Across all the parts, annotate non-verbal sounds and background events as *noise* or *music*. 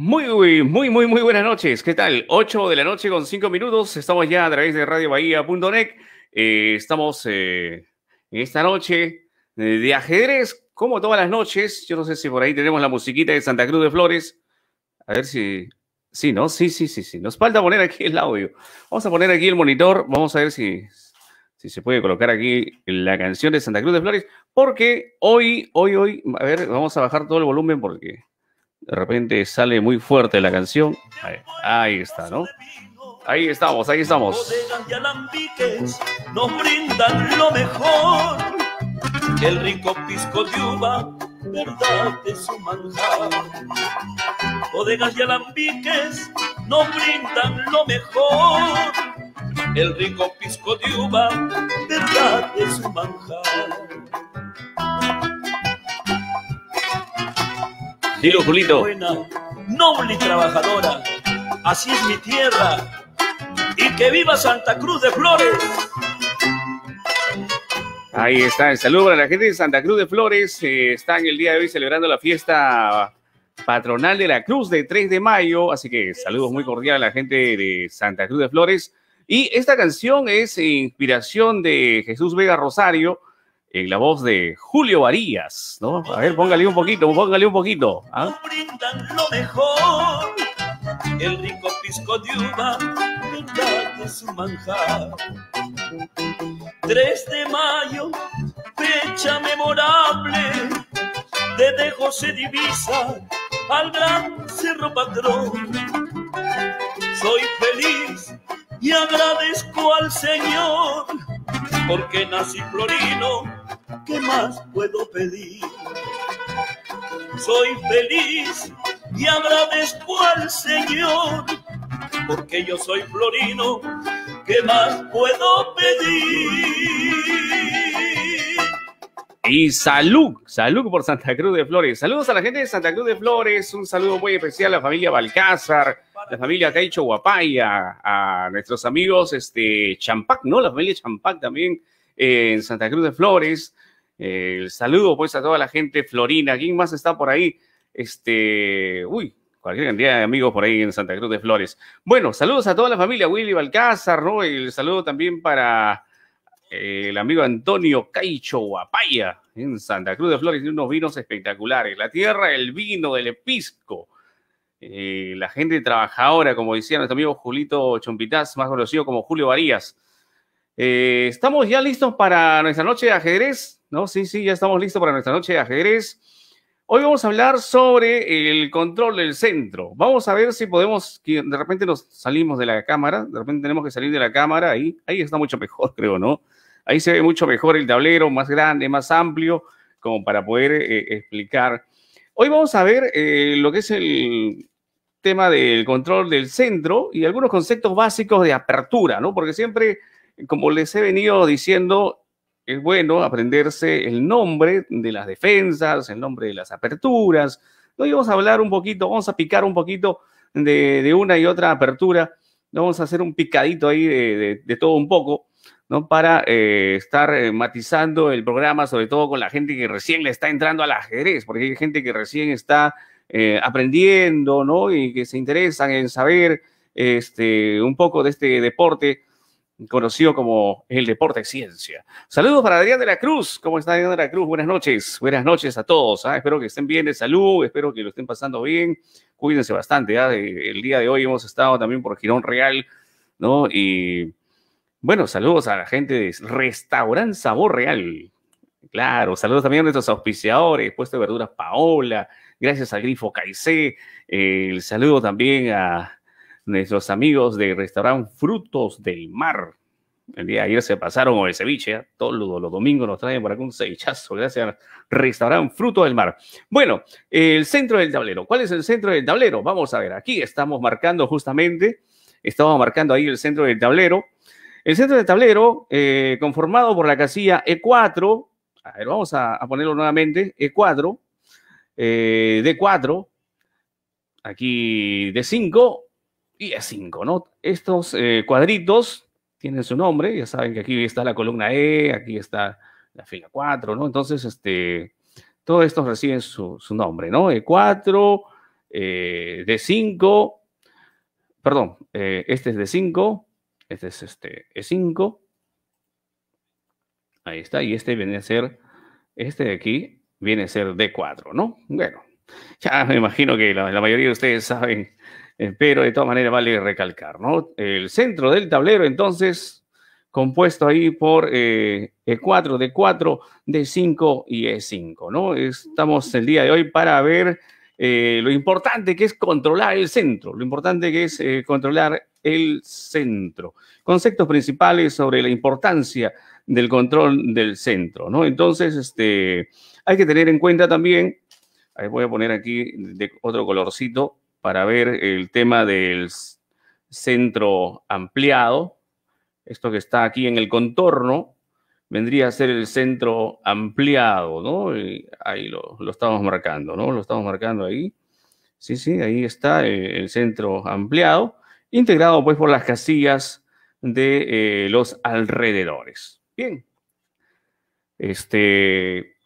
Muy, muy, muy, muy buenas noches. ¿Qué tal? 8 de la noche con 5 minutos. Estamos ya a través de Radio Eh, estamos eh, esta noche eh, de ajedrez, como todas las noches. Yo no sé si por ahí tenemos la musiquita de Santa Cruz de Flores. A ver si... Sí, ¿no? Sí, sí, sí, sí. Nos falta poner aquí el audio. Vamos a poner aquí el monitor. Vamos a ver si, si se puede colocar aquí la canción de Santa Cruz de Flores. Porque hoy, hoy, hoy... A ver, vamos a bajar todo el volumen porque de repente sale muy fuerte la canción. Ahí, está, ¿no? Ahí estamos, ahí estamos. nos brindan lo mejor. El rico pisco de uva, verdad de su manjar. Bodegas y alambiques nos brindan lo mejor. El rico pisco de uva, verdad de su manjar. Dilo, Julito. Buena, noble trabajadora. Así es mi tierra. Y que viva Santa Cruz de Flores. Ahí está, el saludo para la gente de Santa Cruz de Flores. Eh, están el día de hoy celebrando la fiesta patronal de la Cruz de 3 de mayo. Así que saludos muy cordiales a la gente de Santa Cruz de Flores. Y esta canción es inspiración de Jesús Vega Rosario, en eh, la voz de Julio Varías, ¿no? A ver, póngale un poquito, póngale un poquito. ¿ah? Brindan lo mejor, el rico pisco de uva, de su manjar. 3 de mayo, fecha memorable, desde José Divisa al gran Cerro Patrón. Soy feliz y agradezco al Señor porque nací florino ¿qué más puedo pedir? Soy feliz y agradezco al Señor, porque yo soy florino, ¿qué más puedo pedir? Y salud, salud por Santa Cruz de Flores. Saludos a la gente de Santa Cruz de Flores. Un saludo muy especial a la familia Balcázar, la familia Caicho Guapaya, a nuestros amigos este, Champac, ¿no? La familia Champac también eh, en Santa Cruz de Flores el saludo pues a toda la gente florina. ¿Quién más está por ahí? Este, uy, cualquier cantidad de amigos por ahí en Santa Cruz de Flores. Bueno, saludos a toda la familia, Willy Balcázar, ¿no? El saludo también para eh, el amigo Antonio Caicho Guapaya en Santa Cruz de Flores. Tiene unos vinos espectaculares. La tierra, el vino, del episco eh, la gente trabajadora, como decía nuestro amigo Julito Chompitaz, más conocido como Julio Varías. Eh, ¿Estamos ya listos para nuestra noche de ajedrez? No, sí, sí, ya estamos listos para nuestra noche de ajedrez. Hoy vamos a hablar sobre el control del centro. Vamos a ver si podemos, de repente nos salimos de la cámara, de repente tenemos que salir de la cámara, ahí, ahí está mucho mejor, *laughs* creo, ¿no? Ahí se ve mucho mejor el tablero, más grande, más amplio, como para poder eh, explicar. Hoy vamos a ver eh, lo que es el tema del control del centro y algunos conceptos básicos de apertura, ¿no? Porque siempre, como les he venido diciendo, es bueno aprenderse el nombre de las defensas, el nombre de las aperturas. Hoy vamos a hablar un poquito, vamos a picar un poquito de, una y otra apertura. Vamos a hacer un picadito ahí de, todo un poco, ¿no? Para eh, estar eh, matizando el programa, sobre todo con la gente que recién le está entrando al ajedrez, porque hay gente que recién está eh, aprendiendo, ¿no? Y que se interesan en saber este, un poco de este deporte conocido como el deporte ciencia. Saludos para Adrián de la Cruz. ¿Cómo está Adrián de la Cruz? Buenas noches. Buenas noches a todos. ¿ah? Espero que estén bien de salud. Espero que lo estén pasando bien. Cuídense bastante. ¿ah? El día de hoy hemos estado también por Girón Real, ¿no? Y bueno, saludos a la gente de Restaurant Sabor Real. Claro, saludos también a nuestros auspiciadores, puesto de verduras Paola, gracias a Grifo Caicé, el saludo también a nuestros amigos del restaurante Frutos del Mar. El día de ayer se pasaron con el ceviche, ¿eh? todos los, domingos nos traen para acá un cevichazo, gracias al restaurante Fruto del Mar. Bueno, el centro del tablero. ¿Cuál es el centro del tablero? Vamos a ver, aquí estamos marcando justamente, estamos marcando ahí el centro del tablero. El centro del tablero, eh, conformado por la casilla E4, a ver, vamos a, ponerlo nuevamente, E4, eh, D4, aquí D5, y e 5, ¿no? Estos eh, cuadritos tienen su nombre, ya saben que aquí está la columna E, aquí está la fila 4, ¿no? Entonces, este, todos estos reciben su, nombre, ¿no? E4, eh, D5, perdón, eh, este es D5, este es este E5, ahí está, y este viene a ser, este de aquí viene a ser D4, ¿no? Bueno, ya me imagino que la, la mayoría de ustedes saben eh, pero de todas maneras vale recalcar, ¿no? El centro del tablero, entonces, compuesto ahí por E4, D4, D5 y E5, ¿no? Estamos el día de hoy para ver eh, lo importante que es controlar el centro, lo importante que es eh, controlar el centro. Conceptos principales sobre la importancia del control del centro, ¿no? Entonces, este, hay que tener en cuenta también, voy a poner aquí de otro colorcito, para ver el tema del centro ampliado. Esto que está aquí en el contorno vendría a ser el centro ampliado, ¿no? ahí lo, estamos marcando, ¿no? Lo estamos marcando ahí. Sí, sí, ahí está el, centro ampliado, integrado pues por las casillas de eh, los alrededores. Bien. Este,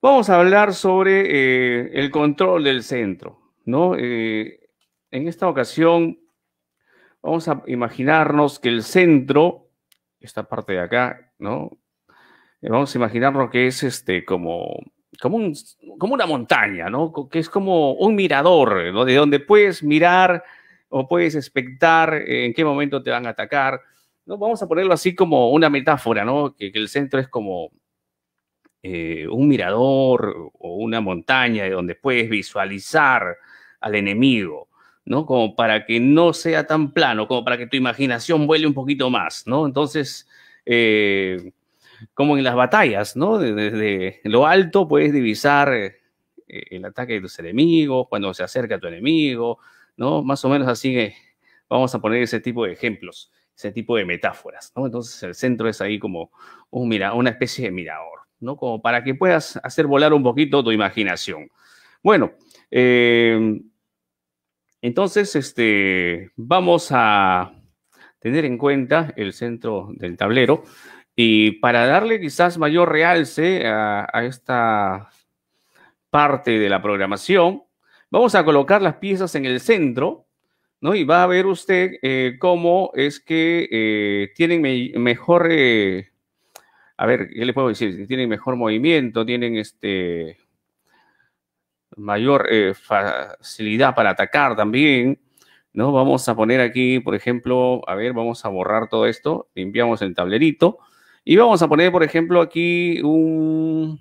vamos a hablar sobre eh, el control del centro. ¿no? Eh, en esta ocasión vamos a imaginarnos que el centro, esta parte de acá, ¿no? Eh, vamos a imaginarnos que es este como, como, un, como una montaña, ¿no? Que es como un mirador, ¿no? De donde puedes mirar o puedes expectar eh, en qué momento te van a atacar. ¿no? Vamos a ponerlo así como una metáfora, ¿no? Que, el centro es como un mirador o una montaña de donde puedes visualizar al enemigo, ¿no? Como para que no sea tan plano, como para que tu imaginación vuele un poquito más, ¿no? Entonces, eh, como en las batallas, ¿no? Desde lo alto puedes divisar eh, el ataque de tus enemigos, cuando se acerca a tu enemigo, ¿no? Más o menos así que vamos a poner ese tipo de ejemplos, ese tipo de metáforas, ¿no? Entonces el centro es ahí como un mira, una especie de mirador, ¿no? Como para que puedas hacer volar un poquito tu imaginación. Bueno, eh, entonces, este, vamos a tener en cuenta el centro del tablero y para darle quizás mayor realce a, esta parte de la programación, vamos a colocar las piezas en el centro, ¿no? Y va a ver usted eh, cómo es que eh, tienen mejor, eh, a ver, ¿qué le puedo decir? Tienen mejor movimiento, tienen este, mayor eh, facilidad para atacar también. ¿no? Vamos a poner aquí, por ejemplo, a ver, vamos a borrar todo esto, limpiamos el tablerito y vamos a poner, por ejemplo, aquí unos,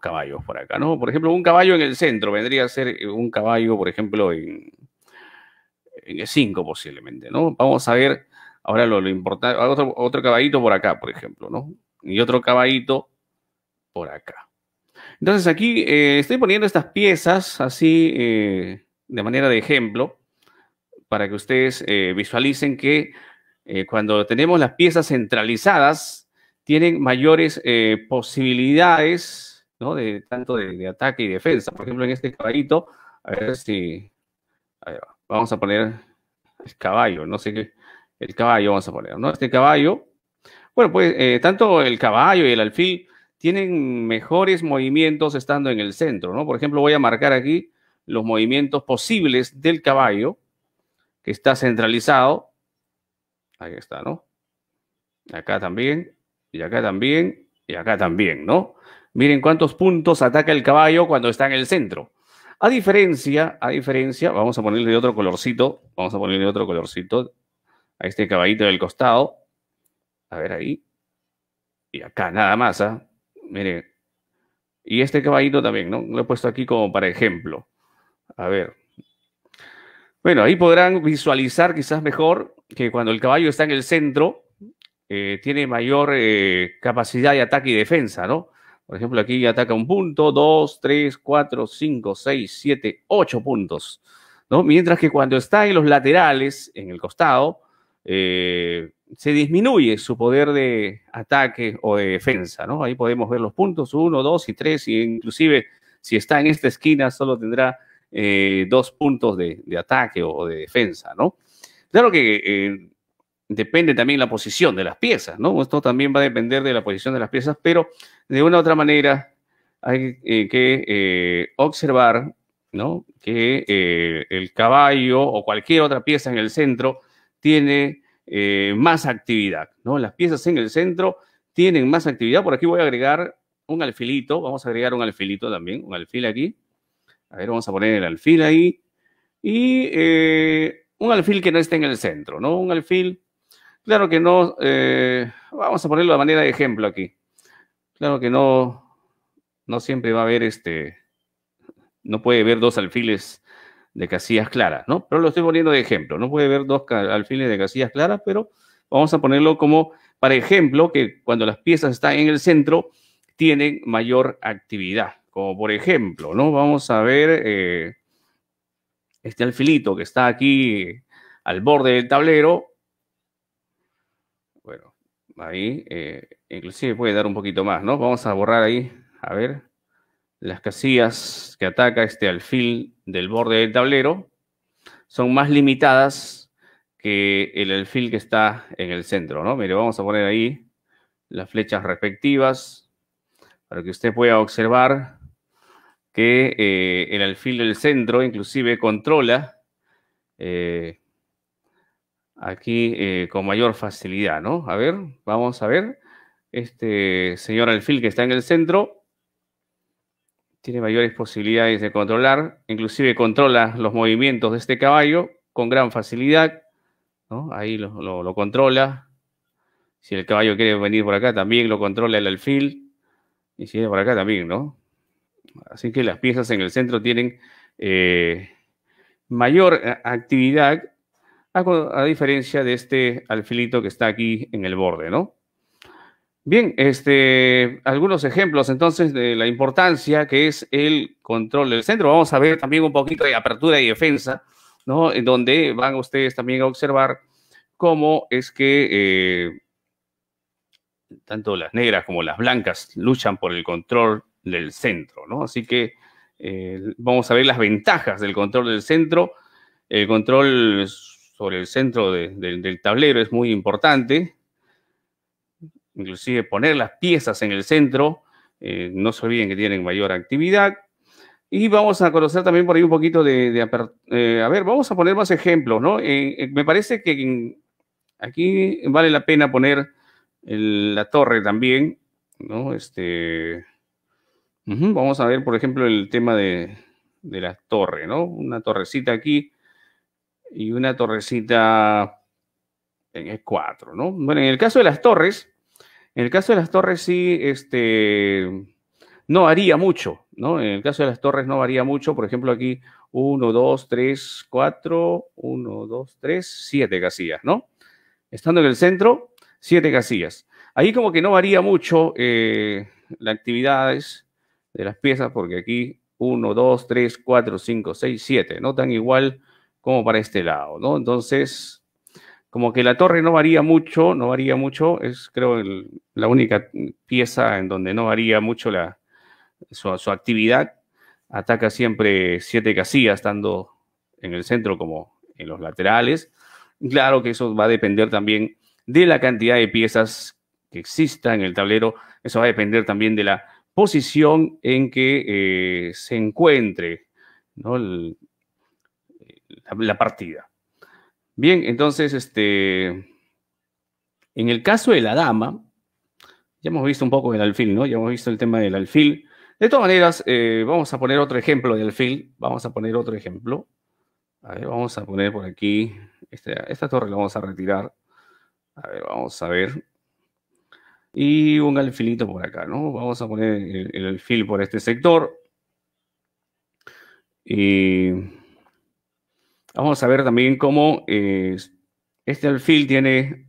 caballos por acá, ¿no? Por ejemplo, un caballo en el centro vendría a ser un caballo, por ejemplo, en, el 5 posiblemente, ¿no? Vamos a ver ahora lo, importante, otro caballito por acá, por ejemplo, ¿no? Y otro caballito por acá. Entonces aquí eh, estoy poniendo estas piezas así eh, de manera de ejemplo para que ustedes eh, visualicen que cuando tenemos las piezas centralizadas tienen mayores posibilidades ¿no? de tanto de, ataque y defensa. Por ejemplo, en este caballito, a ver si vamos a poner el caballo, no sé qué, el caballo vamos a poner, ¿no? Este caballo, bueno, pues tanto el caballo y el alfil tienen mejores movimientos estando en el centro, ¿no? Por ejemplo, voy a marcar aquí los movimientos posibles del caballo que está centralizado. Ahí está, ¿no? Acá también, y acá también, y acá también, ¿no? Miren cuántos puntos ataca el caballo cuando está en el centro. A diferencia, a diferencia, vamos a ponerle otro colorcito, vamos a ponerle otro colorcito a este caballito del costado. A ver ahí. Y acá nada más, ¿ah? Mire, y este caballito también, ¿no? Lo he puesto aquí como para ejemplo. A ver. Bueno, ahí podrán visualizar quizás mejor que cuando el caballo está en el centro, eh, tiene mayor eh, capacidad de ataque y defensa, ¿no? Por ejemplo, aquí ataca un punto, dos, tres, cuatro, cinco, seis, siete, ocho puntos, ¿no? Mientras que cuando está en los laterales, en el costado, eh, se disminuye su poder de ataque o de defensa, ¿no? Ahí podemos ver los puntos 1, 2 y 3, e inclusive si está en esta esquina solo tendrá eh, dos puntos de, ataque o de defensa, ¿no? Claro que eh, depende también la posición de las piezas, ¿no? Esto también va a depender de la posición de las piezas, pero de una u otra manera hay eh, que observar, ¿no? Que el caballo o cualquier otra pieza en el centro tiene eh, más actividad, ¿no? Las piezas en el centro tienen más actividad. Por aquí voy a agregar un alfilito, vamos a agregar un alfilito también, un alfil aquí. A ver, vamos a poner el alfil ahí. Y eh, un alfil que no esté en el centro, ¿no? Un alfil, claro que no, eh, vamos a ponerlo de manera de ejemplo aquí. Claro que no, no siempre va a haber este, no puede haber dos alfiles de casillas claras, ¿no? Pero lo estoy poniendo de ejemplo. No puede ver dos alfiles de casillas claras, pero vamos a ponerlo como, para ejemplo, que cuando las piezas están en el centro, tienen mayor actividad. Como por ejemplo, ¿no? Vamos a ver eh, este alfilito que está aquí al borde del tablero. Bueno, ahí, eh, inclusive puede dar un poquito más, ¿no? Vamos a borrar ahí, a ver. Las casillas que ataca este alfil del borde del tablero son más limitadas que el alfil que está en el centro, ¿no? Mire, vamos a poner ahí las flechas respectivas para que usted pueda observar que eh, el alfil del centro inclusive controla eh, aquí eh, con mayor facilidad, ¿no? A ver, vamos a ver. Este señor alfil que está en el centro tiene mayores posibilidades de controlar, inclusive controla los movimientos de este caballo con gran facilidad, ¿no? ahí lo, controla, si el caballo quiere venir por acá también lo controla el alfil, y si viene por acá también, ¿no? Así que las piezas en el centro tienen eh, mayor eh, actividad a diferencia de este alfilito que está aquí en el borde, ¿no? Bien, este, algunos ejemplos entonces de la importancia que es el control del centro. Vamos a ver también un poquito de apertura y defensa, ¿no? En donde van ustedes también a observar cómo es que eh, tanto las negras como las blancas luchan por el control del centro, ¿no? Así que eh, vamos a ver las ventajas del control del centro. El control sobre el centro del tablero es muy importante, inclusive poner las piezas en el centro. Eh, no se olviden que tienen mayor actividad. Y vamos a conocer también por ahí un poquito de... Eh, a ver, vamos a poner más ejemplos, ¿no? Eh, me parece que aquí vale la pena poner la torre también, ¿no? Este, vamos a ver, por ejemplo, el tema de, de la torre, ¿no? Una torrecita aquí y una torrecita en el 4, ¿no? Bueno, en el caso de las torres, en el caso de las torres sí, este, no varía mucho, ¿no? En el caso de las torres no varía mucho. Por ejemplo, aquí 1, 2, 3, 4, 1, 2, 3, 7 casillas, ¿no? Estando en el centro, 7 casillas. Ahí como que no varía mucho eh, las actividades de las piezas, porque aquí 1, 2, 3, 4, 5, 6, 7, ¿no? Tan igual como para este lado, ¿no? Entonces, como que la torre no varía mucho, no varía mucho, es creo el, la única pieza en donde no varía mucho la, su, actividad. Ataca siempre siete casillas, estando en el centro como en los laterales. Claro que eso va a depender también de la cantidad de piezas que exista en el tablero. Eso va a depender también de la posición en que eh, se encuentre la, partida. Bien, entonces, este, en el caso de la dama, ya hemos visto un poco el alfil, ¿no? Ya hemos visto el tema del alfil. De todas maneras, eh, vamos a poner otro ejemplo de alfil. Vamos a poner otro ejemplo. A ver, vamos a poner por aquí. Este, esta, torre la vamos a retirar. A ver, vamos a ver. Y un alfilito por acá, ¿no? Vamos a poner el, alfil por este sector. Y vamos a ver también cómo eh, este alfil tiene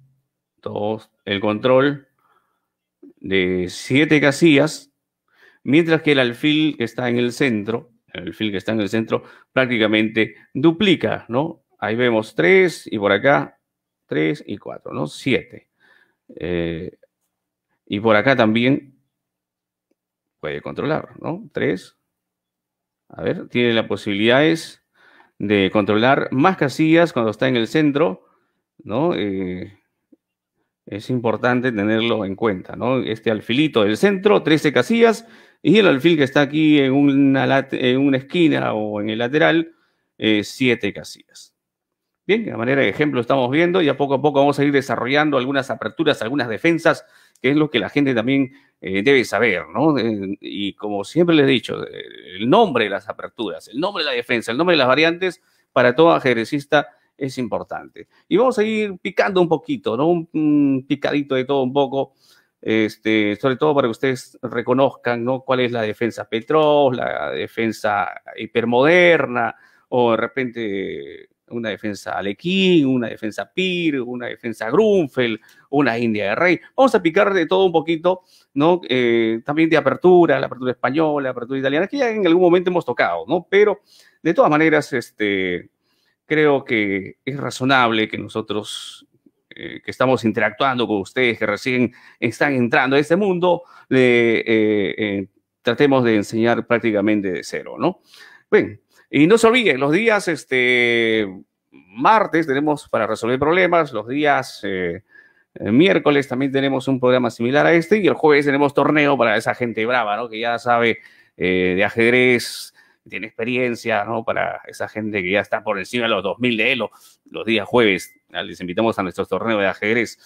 todo el control de siete casillas, mientras que el alfil que está en el centro, el alfil que está en el centro, prácticamente duplica, ¿no? Ahí vemos tres y por acá tres y cuatro, ¿no? Siete. Eh, y por acá también puede controlar, ¿no? Tres. A ver, tiene las posibilidades de controlar más casillas cuando está en el centro, ¿no? Eh, es importante tenerlo en cuenta, ¿no? Este alfilito del centro, 13 casillas, y el alfil que está aquí en una, en una esquina o en el lateral, 7 eh, casillas. Bien, de manera de ejemplo estamos viendo, y a poco a poco vamos a ir desarrollando algunas aperturas, algunas defensas, que es lo que la gente también eh, debe saber, ¿no? Eh, y como siempre les he dicho, el nombre de las aperturas, el nombre de la defensa, el nombre de las variantes, para todo ajedrecista es importante. Y vamos a ir picando un poquito, ¿no? Un, picadito de todo un poco, este, sobre todo para que ustedes reconozcan, ¿no? Cuál es la defensa Petrov, la defensa hipermoderna, o de repente una defensa Alequín, una defensa Pir, una defensa Grunfeld, una India de Rey. Vamos a picar de todo un poquito, ¿no? Eh, también de apertura, la apertura española, la apertura italiana, que ya en algún momento hemos tocado, ¿no? Pero de todas maneras, este, creo que es razonable que nosotros eh, que estamos interactuando con ustedes, que recién están entrando a este mundo, eh, eh, tratemos de enseñar prácticamente de cero, ¿no? Bien, y no se olviden, los días este, martes tenemos para resolver problemas, los días miércoles también tenemos un programa similar a este, y el jueves tenemos torneo para esa gente brava, ¿no? Que ya sabe de ajedrez, tiene experiencia, ¿no? Para esa gente que ya está por encima de los 2000 de Elo, los días jueves, les invitamos a nuestros torneos de ajedrez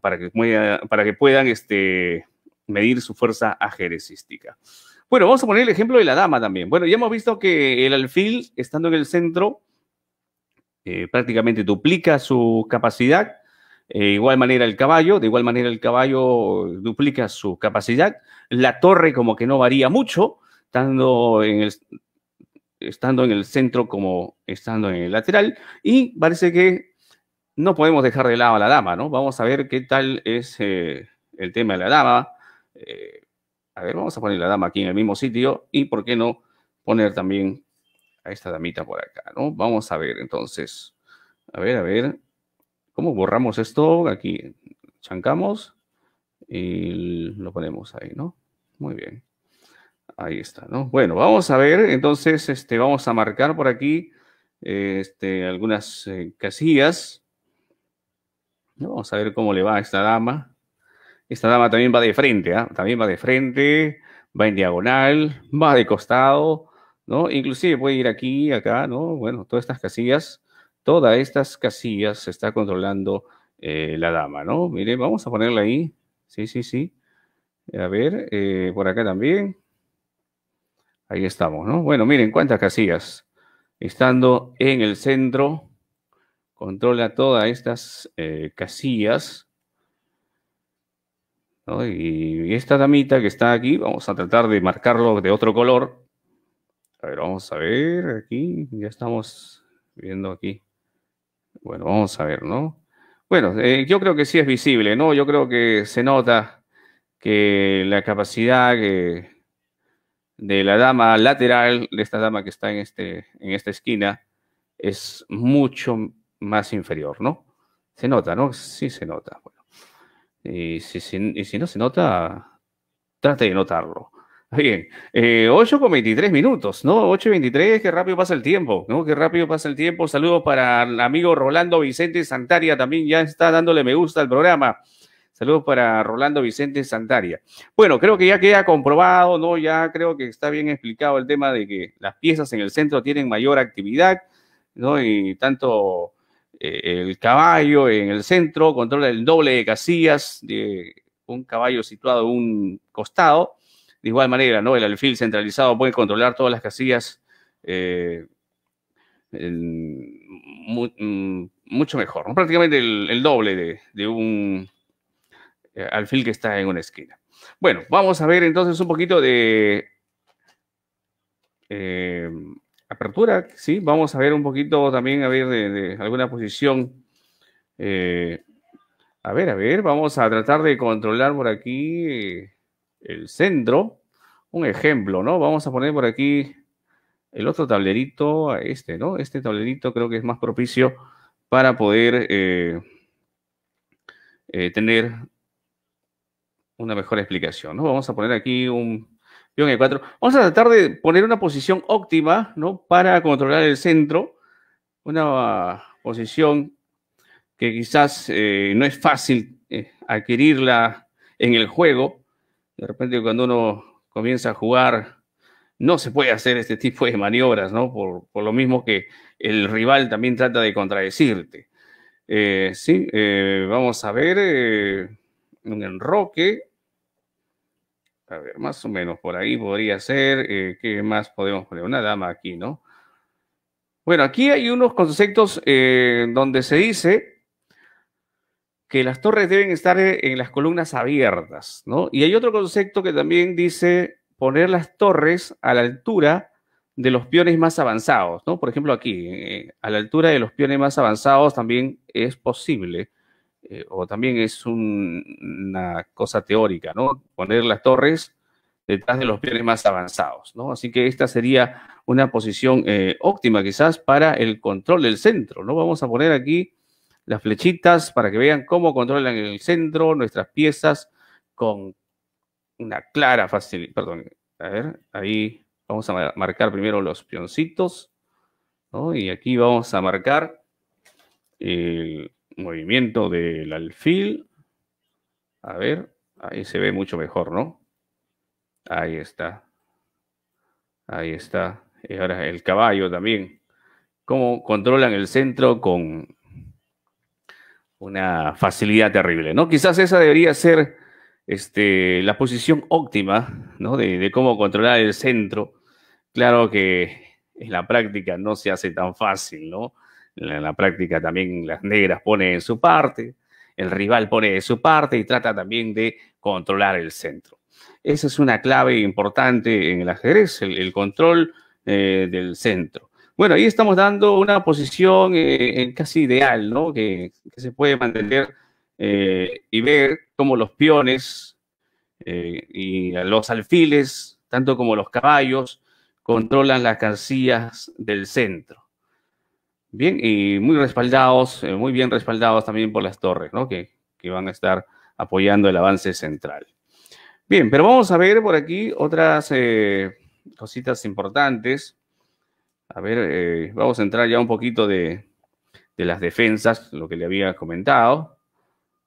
para que, para que puedan este, medir su fuerza ajedrecística. Bueno, vamos a poner el ejemplo de la dama también. Bueno, ya hemos visto que el alfil, estando en el centro, eh, prácticamente duplica su capacidad. de eh, igual manera el caballo, de igual manera el caballo duplica su capacidad. La torre como que no varía mucho, estando en el, estando en el centro como estando en el lateral. Y parece que no podemos dejar de lado a la dama, ¿no? Vamos a ver qué tal es eh, el tema de la dama. Eh, a ver, vamos a poner la dama aquí en el mismo sitio y por qué no poner también a esta damita por acá, ¿no? Vamos a ver entonces. A ver, a ver. ¿Cómo borramos esto? Aquí chancamos y lo ponemos ahí, ¿no? Muy bien. Ahí está, ¿no? Bueno, vamos a ver, entonces, este, vamos a marcar por aquí este, algunas eh, casillas. Vamos a ver cómo le va a esta dama. Esta dama también va de frente, ¿ah? También va de frente, va en diagonal, va de costado, ¿no? Inclusive puede ir aquí, acá, ¿no? Bueno, todas estas casillas, todas estas casillas se está controlando eh, la dama, ¿no? Mire, vamos a ponerla ahí. Sí, sí, sí. A ver, eh, por acá también. Ahí estamos, ¿no? Bueno, miren cuántas casillas. Estando en el centro, controla todas estas eh, casillas. Y esta damita que está aquí, vamos a tratar de marcarlo de otro color. A ver, vamos a ver aquí. Ya estamos viendo aquí. Bueno, vamos a ver, ¿no? Bueno, eh, yo creo que sí es visible, ¿no? Yo creo que se nota que la capacidad que de la dama lateral, de esta dama que está en, este, en esta esquina, es mucho más inferior, ¿no? Se nota, ¿no? Sí se nota. Bueno. Y, si, y, si, no se nota, trate de notarlo. Bien, 8 eh, con 23 minutos, ¿no? 8 y 23, qué rápido pasa el tiempo, ¿no? Qué rápido pasa el tiempo. Saludos para el amigo Rolando Vicente Santaria, también ya está dándole me gusta al programa. Saludos para Rolando Vicente Santaria. Bueno, creo que ya queda comprobado, ¿no? Ya creo que está bien explicado el tema de que las piezas en el centro tienen mayor actividad, ¿no? Y tanto eh, el caballo en el centro controla el doble de casillas de un caballo situado en un costado. De igual manera, ¿no? El alfil centralizado puede controlar todas las casillas eh, mm, mucho mejor, Prácticamente el, doble de un eh, alfil que está en una esquina. Bueno, vamos a ver entonces un poquito de eh, apertura, ¿sí? Vamos a ver un poquito también, a ver, de, alguna posición. Eh, a ver, a ver, vamos a tratar de controlar por aquí el centro. Un ejemplo, ¿no? Vamos a poner por aquí el otro tablerito, este, ¿no? Este tablerito creo que es más propicio para poder tener una mejor explicación, ¿no? Vamos a poner aquí un E4. Vamos a tratar de poner una posición óptima, ¿no? Para controlar el centro, una posición que quizás eh, no es fácil eh, adquirirla en el juego. De repente cuando uno comienza a jugar, no se puede hacer este *laughs* tipo de maniobras, ¿no? Por, lo mismo que el rival también trata de contradecirte. Eh, sí, vamos a ver un enroque. A ver, más o menos por ahí podría ser. Eh, ¿Qué más podemos poner? Una dama aquí, ¿no? Bueno, aquí hay unos conceptos eh, donde se dice que las torres deben estar eh, en las columnas abiertas, ¿no? Y hay otro concepto que también dice poner las torres a la altura de los peones más avanzados, ¿no? Por ejemplo, aquí, a la altura de los peones más avanzados también es posible eh, o también es una cosa teórica, ¿no? Poner las torres detrás de los peones más avanzados, ¿no? Así que esta sería una posición eh, óptima quizás para el control del centro, ¿no? Vamos a poner aquí las flechitas para que vean cómo controlan el centro, nuestras piezas, con una clara facilidad. Perdón, a ver, ahí vamos a marcar primero los pioncitos, ¿no? Y aquí vamos a marcar el, movimiento del alfil. A ver, ahí se ve mucho mejor, ¿no? Ahí está. Ahí está. Y ahora el caballo también. Cómo controlan el centro con una facilidad terrible, ¿no? Quizás esa debería ser este, la posición óptima, ¿no? de cómo controlar el centro. Claro que en la práctica no se hace tan fácil, ¿no? En la práctica también las negras ponen en su parte, el rival pone de su parte y trata también de controlar el centro. Esa es una clave importante en el ajedrez, el, control eh, del centro. Bueno, ahí estamos dando una posición eh, casi ideal, ¿no? Que, se puede mantener eh, y ver cómo los peones eh, y los alfiles, tanto como los caballos, controlan las casillas del centro. Bien, y muy respaldados, eh, muy bien respaldados también por las torres, ¿no? Que, van a estar apoyando el avance central. Bien, pero vamos a ver por aquí otras eh, cositas importantes. A ver, eh, vamos a entrar ya un poquito de, las defensas, lo que le había comentado.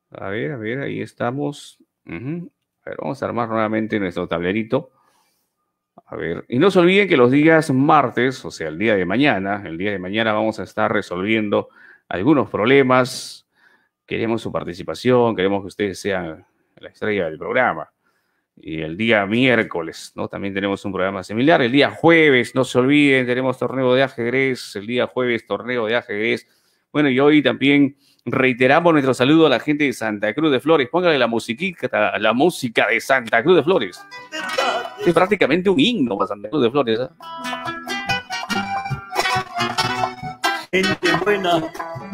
A ver, a ver, ahí estamos. A ver, vamos a armar nuevamente nuestro tablerito a ver, y no se olviden que los días martes, o sea, el día de mañana, el día de mañana vamos a estar resolviendo algunos problemas. Queremos su participación, queremos que ustedes sean la estrella del programa. Y el día miércoles, ¿no? También tenemos un programa similar. El día jueves, no se olviden, tenemos torneo de ajedrez. El día jueves, torneo de ajedrez. Bueno, y hoy también reiteramos nuestro saludo a la gente de Santa Cruz de Flores. Póngale la musiquita, la música de Santa Cruz de Flores es prácticamente un himno para Santa Cruz de Flores. ¿eh? Gente buena,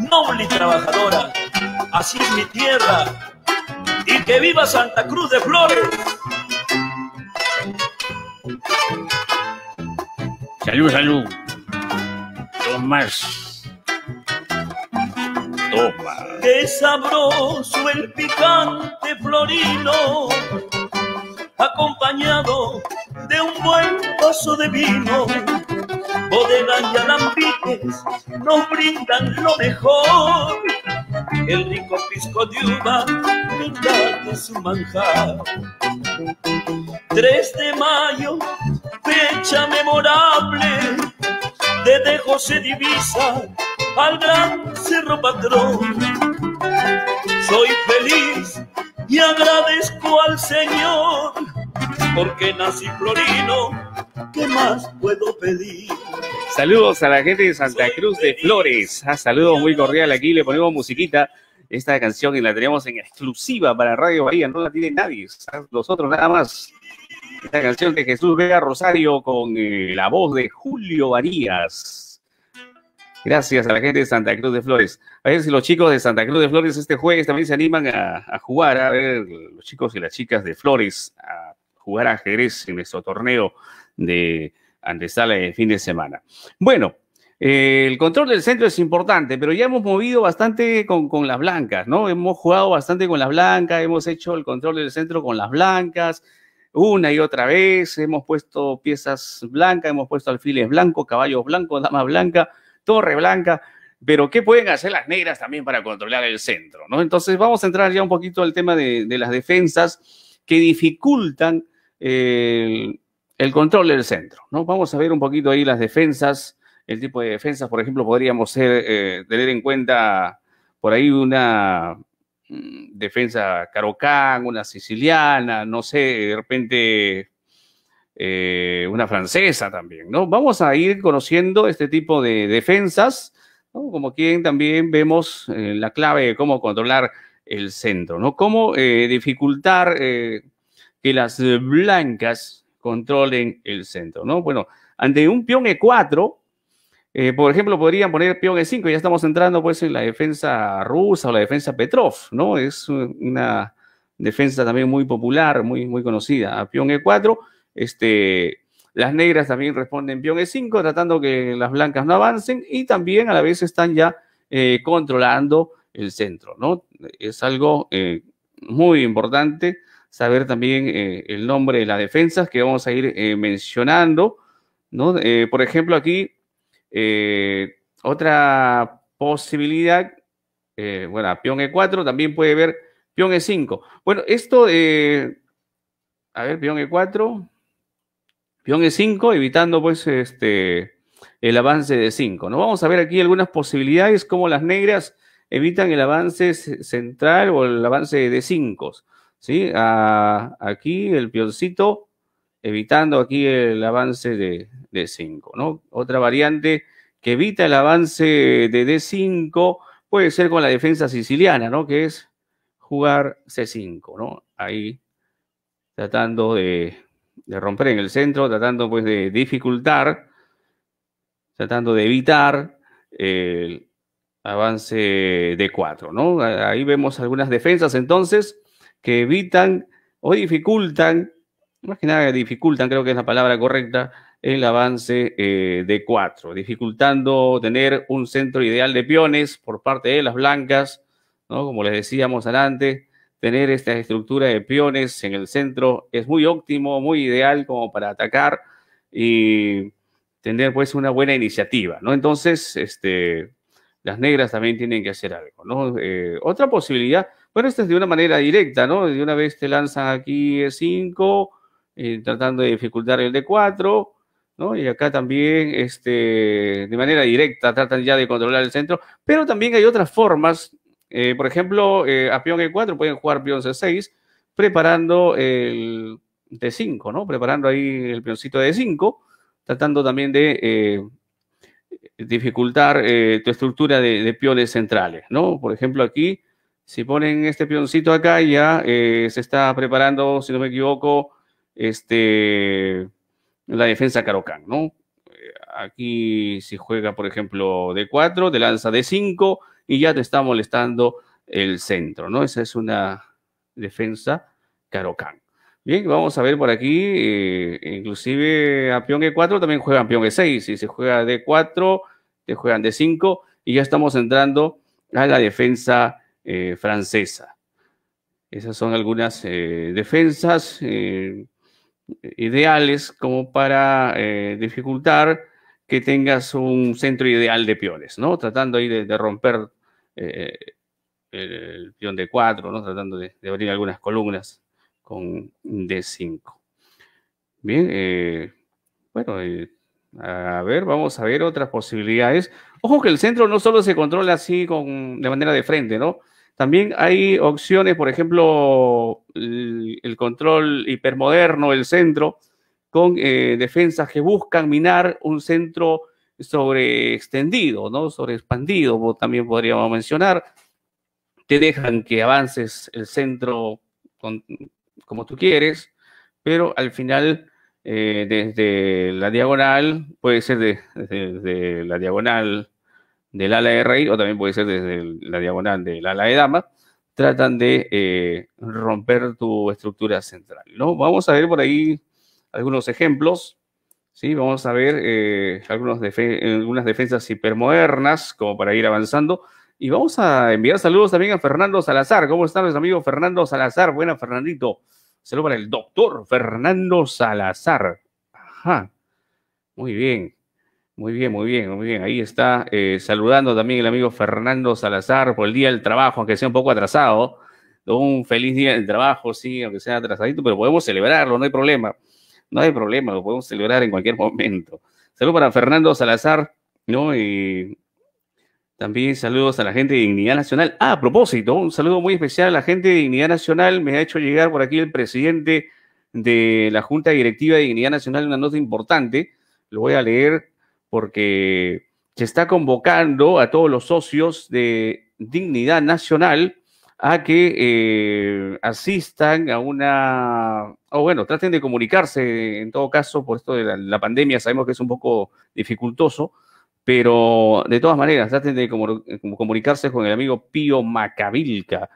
noble y trabajadora, así es mi tierra. Y que viva Santa Cruz de Flores. Salud, salud. Tomás. Toma. Qué sabroso el picante florino acompañado de un buen vaso de vino. Bodegas y alambiques nos brindan lo mejor. El rico pisco de uva de su manjar. 3 de mayo, fecha memorable, De Dejo José Divisa al gran Cerro Patrón. Soy feliz y agradezco al Señor porque nací florino, ¿qué más puedo pedir? Saludos a la gente de Santa Cruz de Flores, ah, saludos muy cordial, aquí le ponemos musiquita, esta canción y la tenemos en exclusiva para Radio Bahía, no la tiene nadie, nosotros nada más. Esta canción de Jesús Vega Rosario con eh, la voz de Julio Varías. Gracias a la gente de Santa Cruz de Flores. A ver si los chicos de Santa Cruz de Flores este jueves también se animan a, jugar. A ver, los chicos y las chicas de Flores a jugar ajedrez en nuestro torneo de antesala de fin de semana. Bueno, eh, el control del centro es importante, pero ya hemos movido bastante con, con las blancas, ¿no? Hemos jugado bastante con las blancas, hemos hecho el control del centro con las blancas, una y otra vez, hemos puesto piezas blancas, hemos puesto alfiles blancos, caballos blancos, dama blanca. Torre Blanca, pero ¿qué pueden hacer las negras también para controlar el centro? ¿no? Entonces vamos a entrar ya un poquito al tema de, las defensas que dificultan eh, el, control del centro. ¿no? Vamos a ver un poquito ahí las defensas, el tipo de defensas, por ejemplo, podríamos eh, tener en cuenta por ahí una mm, defensa carocán, una siciliana, no sé, de repente eh, una francesa también, ¿no? Vamos a ir conociendo este tipo de defensas, ¿no? Como quien también vemos eh, la clave de cómo controlar el centro, ¿no? Cómo eh, dificultar que las blancas controlen el centro, ¿no? Bueno, ante un peón E4, por ejemplo, podrían poner peón E5, ya estamos entrando pues en la defensa rusa o la defensa Petrov, ¿no? Es una defensa también muy popular, muy, muy conocida. A peón E4, este, las negras también responden pion E5, tratando que las blancas no avancen y también a la vez están ya eh, controlando el centro, ¿no? Es algo eh, muy importante saber también eh, el nombre de las defensas que vamos a ir mencionando, por ejemplo, aquí otra posibilidad, bueno, pion E4 también puede ver pion E5. Bueno, esto, a ver, pion E4, Pion E5, evitando pues este, el avance de 5. ¿no? Vamos a ver aquí algunas posibilidades, como las negras evitan el avance central o el avance de 5. ¿sí? aquí el pioncito evitando aquí el avance de, de 5. ¿no? Otra variante que evita el avance de D5 puede ser con la defensa siciliana, ¿no? que es jugar C5. ¿no? Ahí tratando de, de romper en el centro, tratando pues de dificultar, tratando de evitar el avance de cuatro, ¿no? Ahí vemos algunas defensas entonces que evitan o dificultan, más que nada dificultan, creo que es la palabra correcta, el avance eh, de cuatro, dificultando tener un centro ideal de peones por parte de las blancas, ¿no? Como les decíamos antes, tener esta estructura de peones en el centro es muy óptimo, muy ideal como para atacar y tener pues una buena iniciativa, ¿no? Entonces, este, las negras también tienen que hacer algo, ¿no? Eh, otra posibilidad, bueno, esta es de una manera directa, ¿no? De una vez te lanzan aquí E5, eh, tratando de dificultar el D4, ¿no? Y acá también, este, de manera directa, tratan ya de controlar el centro, pero también hay otras formas eh, por ejemplo, eh, a peón E4 pueden jugar peón C6, preparando el D5, ¿no? Preparando ahí el peoncito de D5, tratando también de eh, dificultar tu estructura de, peones centrales, ¿no? Por ejemplo, aquí, si ponen este peoncito acá, ya se está preparando, si no me equivoco, este, la defensa Karokan, ¿no? Aquí, si juega, por ejemplo, D4, te lanza D5, y ya te está molestando el centro, ¿no? Esa es una defensa Carocán. Bien, vamos a ver por aquí, eh, inclusive a peón E4 también juegan peón E6, si se juega D4, te juegan D5 y ya estamos entrando a la defensa eh, francesa. Esas son algunas eh, defensas ideales como para dificultar que tengas un centro ideal de peones, ¿no? Tratando ahí de romper eh, el pion de 4, ¿no? tratando de, abrir algunas columnas con D5. Bien, eh, bueno, eh, a ver, vamos a ver otras posibilidades. Ojo que el centro no solo se controla así de manera de frente, ¿no? También hay opciones, por ejemplo, el, control hipermoderno, del centro, con defensas que buscan minar un centro sobre extendido, ¿no? Sobre expandido, también podríamos mencionar. Te dejan que avances el centro como tú quieres, pero al final, eh, desde la diagonal, puede ser desde, la diagonal del ala de rey o también puede ser desde la diagonal del ala de dama, tratan de eh, romper tu estructura central, ¿no? Vamos a ver por ahí algunos ejemplos. Sí, vamos a ver eh, algunas defensas hipermodernas como para ir avanzando. Y vamos a enviar saludos también a Fernando Salazar. ¿Cómo está nuestro amigo Fernando Salazar? Buena, Fernandito. Saludos para el doctor Fernando Salazar. Ajá. Muy bien. Muy bien, muy bien, muy bien. Ahí está eh, saludando también el amigo Fernando Salazar por el Día del Trabajo, aunque sea un poco atrasado. Un feliz Día del Trabajo, sí, aunque sea atrasadito, pero podemos celebrarlo, no hay problema no hay problema, lo podemos celebrar en cualquier momento. Saludos para Fernando Salazar, ¿no? Y también saludos a la gente de Dignidad Nacional. Ah, a propósito, un saludo muy especial a la gente de Dignidad Nacional. Me ha hecho llegar por aquí el presidente de la Junta Directiva de Dignidad Nacional una nota importante. Lo voy a leer porque se está convocando a todos los socios de Dignidad Nacional a que eh, asistan a una, o bueno, traten de comunicarse en todo caso, por esto de la, pandemia sabemos que es un poco dificultoso, pero de todas maneras, traten de eh, comunicarse con el amigo Pío Macavilca,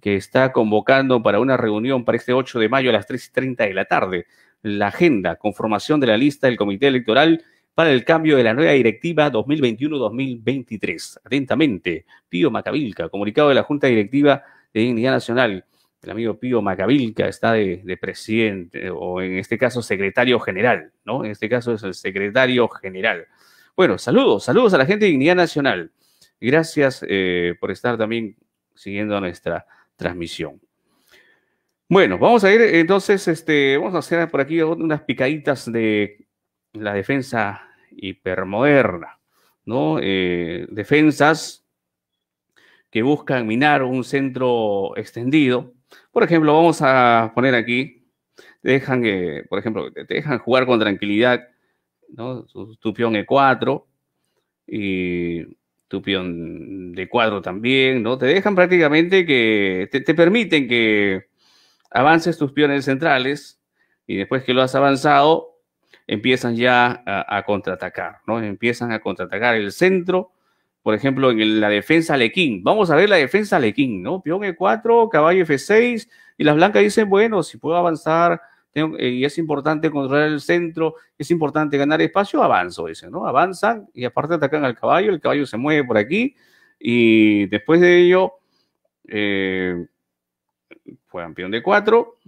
que está convocando para una reunión para este 8 de mayo a las 3.30 de la tarde. La agenda, conformación de la lista del comité electoral para el cambio de la nueva directiva 2021-2023. Atentamente, Pío Macavilca, comunicado de la Junta Directiva de Dignidad Nacional. El amigo Pío Macavilca está de, presidente, eh, o en este caso secretario general, ¿no? En este caso es el secretario general. Bueno, saludos, saludos a la gente de Dignidad Nacional. Gracias eh, por estar también siguiendo nuestra transmisión. Bueno, vamos a ir entonces, este, vamos a hacer por aquí unas picaditas de la defensa hipermoderna, ¿no? Eh, defensas que buscan minar un centro extendido. Por ejemplo, vamos a poner aquí, te dejan, que eh, por ejemplo, te dejan jugar con tranquilidad, ¿no? Tu, tu peón E4 y tu peón D4 también, ¿no? Te dejan prácticamente que, te, te permiten que avances tus peones centrales y después que lo has avanzado, empiezan ya a, contraatacar, ¿no? Empiezan a contraatacar el centro, por ejemplo, en la defensa Alequín. Vamos a ver la defensa Alequín, ¿no? Peón E4, caballo F6, y las blancas dicen, bueno, si puedo avanzar eh, y es importante controlar el centro, es importante ganar espacio, avanzo, dicen, ¿no? Avanzan y aparte atacan al caballo, el caballo se mueve por aquí y después de ello, eh, peón de 4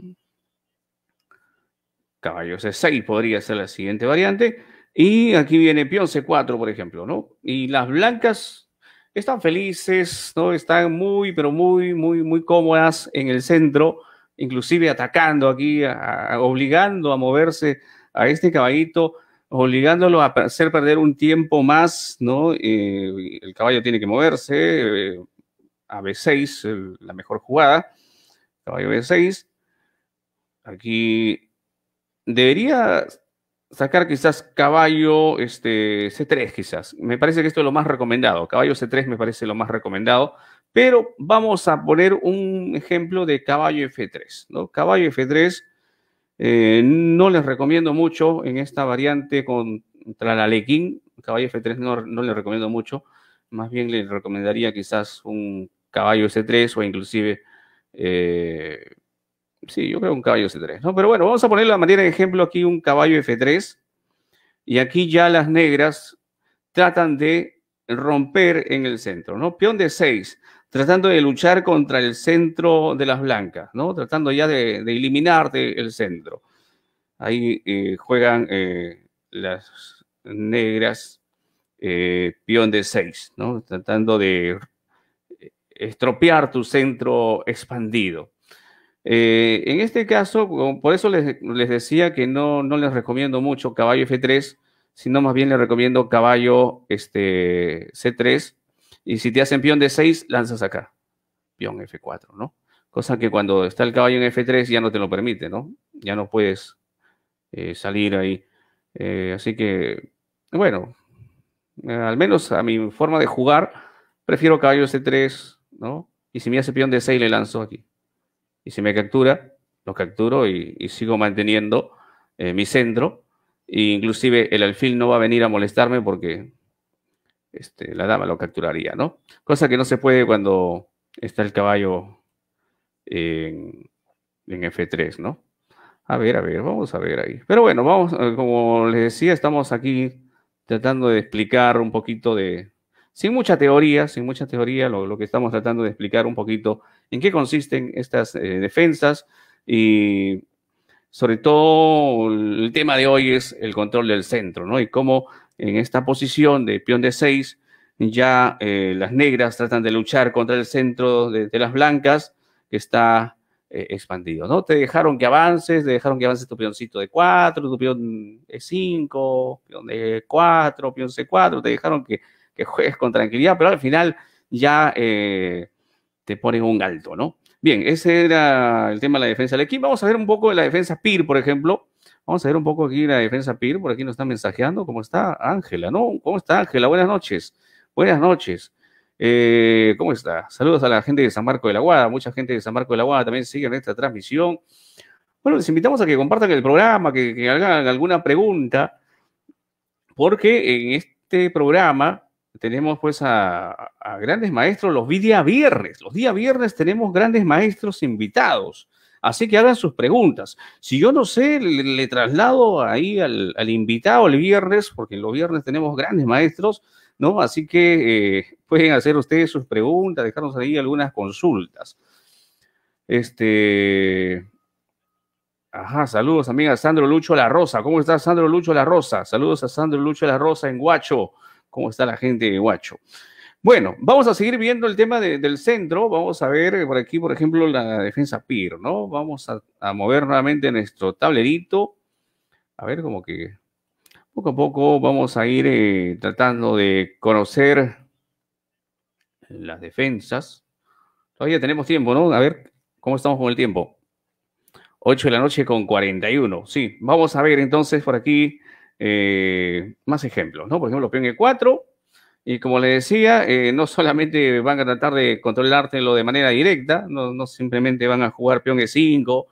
caballo, C6 podría ser la siguiente variante. Y aquí viene peón C4, por ejemplo, ¿no? Y las blancas están felices, ¿no? Están muy, pero muy, muy, muy cómodas en el centro, inclusive atacando aquí, obligando a moverse a este caballito, obligándolo a hacer perder un tiempo más, ¿no? Eh, el caballo tiene que moverse, eh, a B6, la mejor jugada, caballo B6. Aquí debería sacar quizás caballo este, C3, quizás. Me parece que esto es lo más recomendado. Caballo C3 me parece lo más recomendado. Pero vamos a poner un ejemplo de caballo F3. ¿no? Caballo F3 eh, no les recomiendo mucho en esta variante contra la Lequín. Caballo F3 no, les recomiendo mucho. Más bien les recomendaría quizás un caballo C3 o inclusive... Eh, Sí, yo creo un caballo C3, e ¿no? Pero bueno, vamos a ponerle la manera de ejemplo aquí un caballo F3. Y aquí ya las negras tratan de romper en el centro, ¿no? Peón de 6, tratando de luchar contra el centro de las blancas, ¿no? Tratando ya de, de eliminar el centro. Ahí eh, juegan eh, las negras eh, peón de 6, ¿no? Tratando de estropear tu centro expandido. Eh, en este caso, por eso les, decía que no, les recomiendo mucho caballo F3, sino más bien les recomiendo caballo este, C3. Y si te hacen peón de 6, lanzas acá, peón F4, ¿no? Cosa que cuando está el caballo en F3 ya no te lo permite, ¿no? Ya no puedes eh, salir ahí. Eh, así que, bueno, al menos a mi forma de jugar, prefiero caballo C3, ¿no? Y si me hace peón de 6, le lanzo aquí y si me captura, lo capturo y, sigo manteniendo eh, mi centro. E inclusive el alfil no va a venir a molestarme porque este, la dama lo capturaría, ¿no? Cosa que no se puede cuando está el caballo en, en F3, ¿no? A ver, a ver, vamos a ver ahí. Pero bueno, vamos, eh, como les decía, estamos aquí tratando de explicar un poquito de, sin mucha teoría, sin mucha teoría, lo, que estamos tratando de explicar un poquito en qué consisten estas eh, defensas y sobre todo el tema de hoy es el control del centro, ¿no? Y cómo en esta posición de peón de seis, ya eh, las negras tratan de luchar contra el centro de, las blancas que está eh, expandido, ¿no? Te dejaron que avances, te dejaron que avances tu peoncito de cuatro, tu peón de cinco, peón de cuatro, peón c cuatro, te dejaron que que juegues con tranquilidad, pero al final ya eh, te ponen un alto, ¿no? Bien, ese era el tema de la defensa del equipo. Vamos a ver un poco de la defensa PIR, por ejemplo. Vamos a ver un poco aquí la defensa PIR, por aquí nos están mensajeando. ¿Cómo está Ángela? ¿No? ¿Cómo está Ángela? Buenas noches. Buenas noches. Eh, ¿Cómo está? Saludos a la gente de San Marco de la Guada. Mucha gente de San Marco de la Guada también sigue en esta transmisión. Bueno, les invitamos a que compartan el programa, que hagan alguna pregunta, porque en este programa tenemos pues a, grandes maestros los días viernes. Los días viernes tenemos grandes maestros invitados. Así que hagan sus preguntas. Si yo no sé, le, traslado ahí al, invitado el viernes, porque los viernes tenemos grandes maestros, ¿no? Así que eh, pueden hacer ustedes sus preguntas, dejarnos ahí algunas consultas. Este. Ajá, saludos también a Sandro Lucho La Rosa. ¿Cómo estás, Sandro Lucho La Rosa? Saludos a Sandro Lucho La Rosa en Guacho cómo está la gente de Guacho? Bueno, vamos a seguir viendo el tema del centro. Vamos a ver eh, por aquí, por ejemplo, la defensa PIR, ¿no? Vamos a, mover nuevamente nuestro tablerito. A ver, cómo que poco a poco vamos a ir eh, tratando de conocer las defensas. Todavía tenemos tiempo, ¿no? A ver cómo estamos con el tiempo. 8 de la noche con 41. Sí, vamos a ver entonces por aquí eh, más ejemplos, ¿no? Por ejemplo, e 4. Y como les decía, eh, no solamente van a tratar de controlártelo de manera directa, no, simplemente van a jugar peón E5,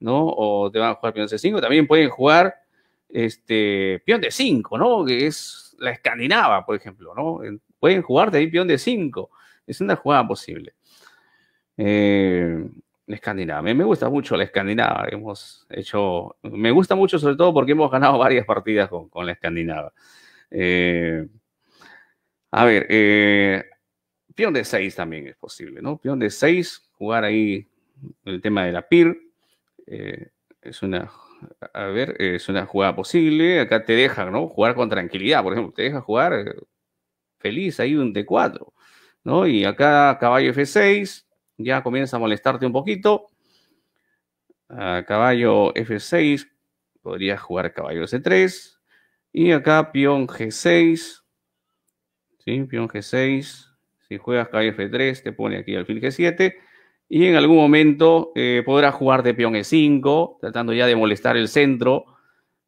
¿no? O te van a jugar peón C5, también pueden jugar este, peón de 5 ¿no? Que es la escandinava, por ejemplo, ¿no? Pueden jugar de ahí peón de 5 Es una jugada posible. Eh, la escandinava. Me, gusta mucho la escandinava. Hemos hecho, me gusta mucho sobre todo porque hemos ganado *laughs* varias partidas con, la escandinava. Eh, a ver, eh, peón de 6 también es posible, ¿no? Peón de 6, jugar ahí el tema de la PIR. Eh, es una, a ver, es una jugada posible. Acá te deja, ¿no? Jugar con tranquilidad, por ejemplo. Te deja jugar eh, feliz ahí un D4, ¿no? Y acá caballo F6, ya comienza a molestarte un poquito. A caballo F6, podría jugar caballo C3. Y acá peón G6. G6. Si juegas caballo F3, te pone aquí alfil G7. Y en algún momento eh, podrás jugar de peón E5, tratando ya de molestar el centro.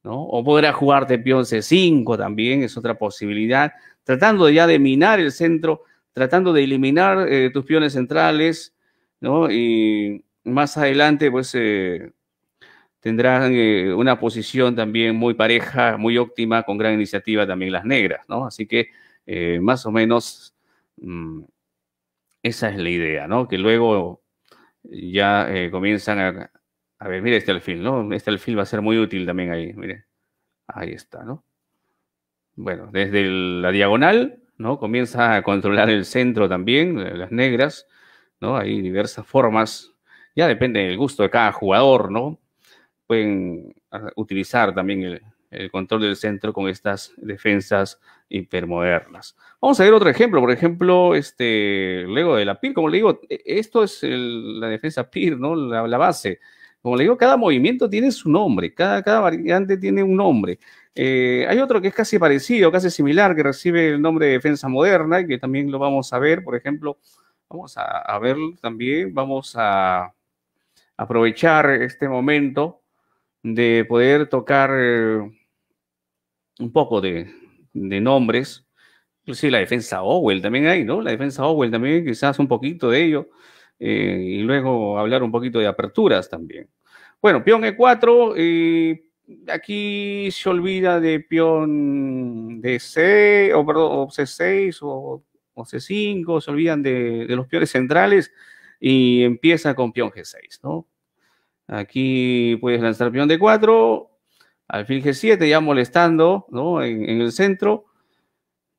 O podrá jugarte peón C5 también, es otra posibilidad. Tratando ya de minar el centro, tratando de eliminar eh, tus peones centrales ¿no? Y más adelante, pues, eh, tendrán eh, una posición también muy pareja, muy óptima, con gran iniciativa también las negras, Así que, eh, más o menos, mm, esa es la idea, ¿no? Que luego ya comienzan a... A ver, mire este alfil, ¿no? Este alfil va a ser muy útil también ahí, mire. Ahí está, ¿no? Bueno, desde la diagonal, ¿no? Comienza a controlar el centro también, las negras, ¿no? Hay diversas formas, ya depende del gusto de cada jugador, ¿no? Pueden ah, utilizar también el, control del centro con estas defensas hipermodernas. Vamos a ver otro ejemplo, por ejemplo, este Lego de la PIR, como le digo, e, esto es la defensa PIR, ¿no? La, base. Como le digo, cada movimiento tiene su nombre, cada, cada variante tiene un nombre. Eh, hay otro que es casi parecido, casi similar, que recibe el nombre de defensa moderna y que también lo vamos a ver, por ejemplo, Vamos a, ver también, vamos a aprovechar este momento de poder tocar eh, un poco de, nombres. Inclusive la defensa Owell también hay, ¿no? La defensa Owell también, quizás un poquito de ello. Eh, y luego hablar un poquito de aperturas también. Bueno, peón E4, eh, aquí se olvida de peón D6, o perdón, C6, o o C5, se olvidan de, los peones centrales y empieza con peón G6, ¿no? Aquí puedes lanzar peón D4, alfil G7 ya molestando, ¿no? En, el centro.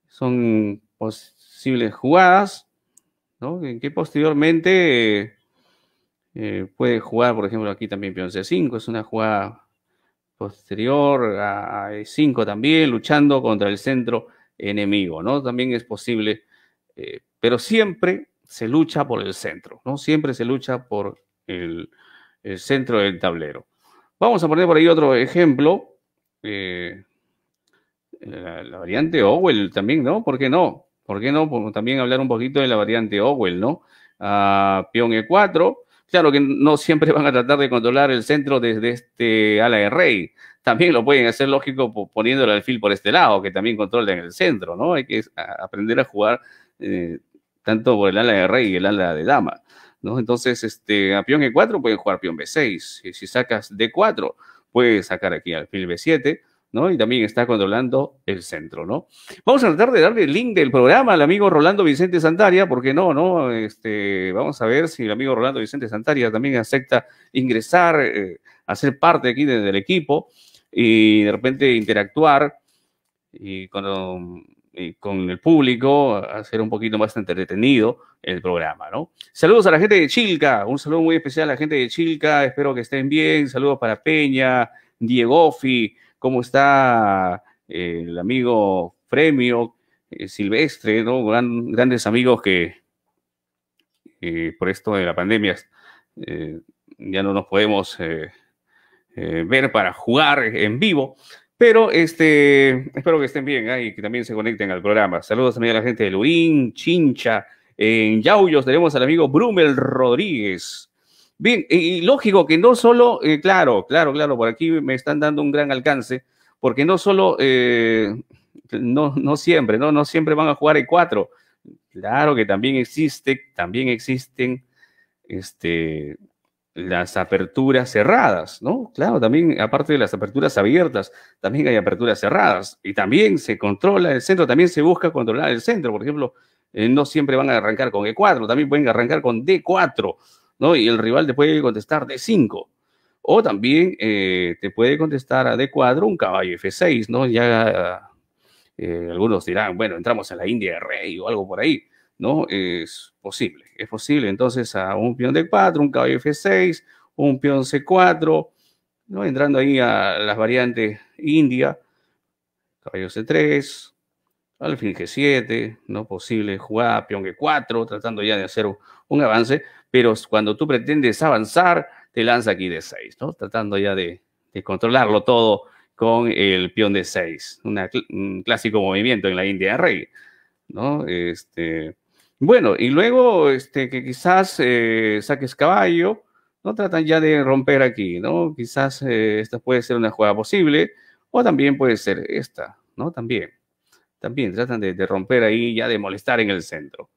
Son posibles jugadas, ¿no? En que posteriormente eh, eh, puede jugar, por ejemplo, aquí también peón C5, es una jugada posterior a E5 también, luchando contra el centro enemigo, ¿no? También es posible eh, pero siempre se lucha por el centro, ¿no? Siempre se lucha por el, centro del tablero. Vamos a poner por ahí otro ejemplo. Eh, la, variante Owell también, ¿no? ¿Por qué no? ¿Por qué no? también hablar un poquito de la variante Owell, ¿no? a peón E4. Claro que no siempre *laughs* van a tratar de controlar el centro desde este ala de rey. También lo pueden hacer lógico poniendo el alfil por este lado, que también en el centro, ¿no? Hay que aprender a jugar eh, tanto por el ala de rey y el ala de dama. ¿no? Entonces, este, a peón E4 puede jugar peón B6. Y si sacas D4, puedes sacar aquí alfil B7. ¿no? Y también está controlando el centro, ¿no? Vamos a tratar de darle el link del programa al amigo Rolando Vicente Santaria, porque no, ¿no? Este, vamos a ver si el amigo Rolando Vicente Santaria también acepta ingresar, hacer eh, parte aquí del equipo y de repente interactuar y cuando... Eh, con el público, hacer un poquito más entretenido el programa, ¿no? Saludos a la gente de Chilca, un saludo muy especial a la gente de Chilca, espero que estén bien, saludos para Peña, Diegofi, ¿cómo está eh, el amigo Premio eh, Silvestre, ¿no? Gran, grandes amigos que por esto de la pandemia ya no nos podemos ver para jugar en vivo. Pero este, espero que estén bien ¿eh? y que también se conecten al programa. Saludos también a la gente de Lurín, Chincha. En Yauyos tenemos al amigo Brumel Rodríguez. Bien, y lógico que no solo, eh, claro, claro, claro, por aquí me están dando un gran alcance, porque no solo, eh, no, no siempre, no, no siempre van a jugar en cuatro. Claro que también existe, también existen este, las aperturas cerradas, ¿no? Claro, también, aparte de las aperturas abiertas, también hay aperturas cerradas y también se controla el centro, también se busca controlar el centro. Por ejemplo, eh, no siempre van a arrancar con E4, también pueden arrancar con D4, ¿no? Y el rival te puede contestar D5. O también eh, te puede contestar a D4 un caballo F6, ¿no? Ya eh, algunos dirán, bueno, entramos a la India de Rey o algo por ahí, ¿no? Es posible es posible entonces a un peón de 4 un caballo F6, un peón C4, ¿no? entrando ahí a las variantes india, caballo C3, alfil G7, no posible jugar, peón de 4 tratando ya de hacer un avance, pero cuando tú pretendes avanzar, te lanza aquí de 6 ¿no? tratando ya de, controlarlo todo con el peón de 6 un clásico movimiento en la India Rey. ¿no? Este, bueno, y luego este, que quizás eh, saques caballo, ¿no? Tratan ya de romper aquí, ¿no? Quizás eh, esta puede ser una jugada posible, o también puede ser esta, ¿no? También. También tratan de, romper ahí, ya de molestar en el centro.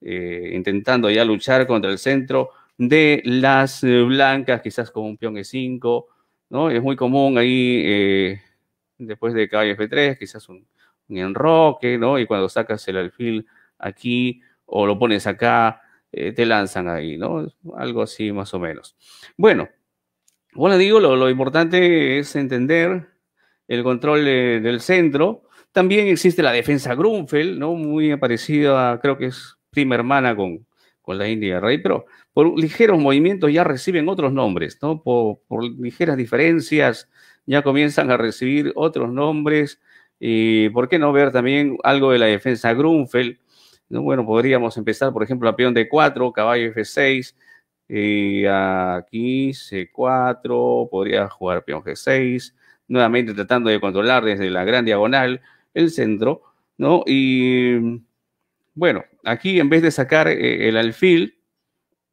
Eh, intentando ya luchar contra el centro de las blancas, quizás con un peón E5, ¿no? Es muy común ahí, después de caballo F3, quizás un enroque, ¿no? Y cuando sacas el alfil aquí, o lo pones acá, eh, te lanzan ahí, ¿no? Algo así más o menos. Bueno, bueno, digo, lo, importante es entender el control del centro. También existe la defensa Grunfeld, ¿no? Muy parecida, creo que es prima hermana con, con la India Rey, pero por ligeros movimientos ya reciben otros nombres, ¿no? Por, por ligeras diferencias ya comienzan a recibir otros nombres. Y por qué no ver también algo de la defensa Grunfeld, bueno, podríamos empezar, por ejemplo, a peón D4, caballo F6, y eh, aquí C4, podría jugar peón G6, nuevamente tratando de controlar desde la gran diagonal el centro, ¿no? Y bueno, aquí en vez de sacar eh, el alfil,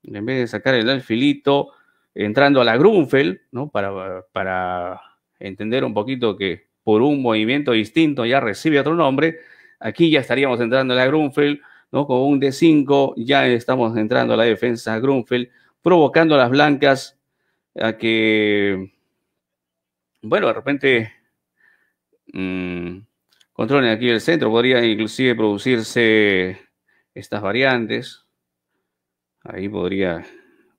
en vez de sacar el alfilito, entrando a la Grunfeld, ¿no? Para, para entender un poquito que por un movimiento distinto ya recibe otro nombre, aquí ya estaríamos entrando a la Grunfeld, con un d 5 ya estamos entrando a la defensa Grunfeld, provocando a las blancas a que, bueno, de repente mm, controlen aquí el centro. Podría inclusive producirse estas variantes. Ahí podría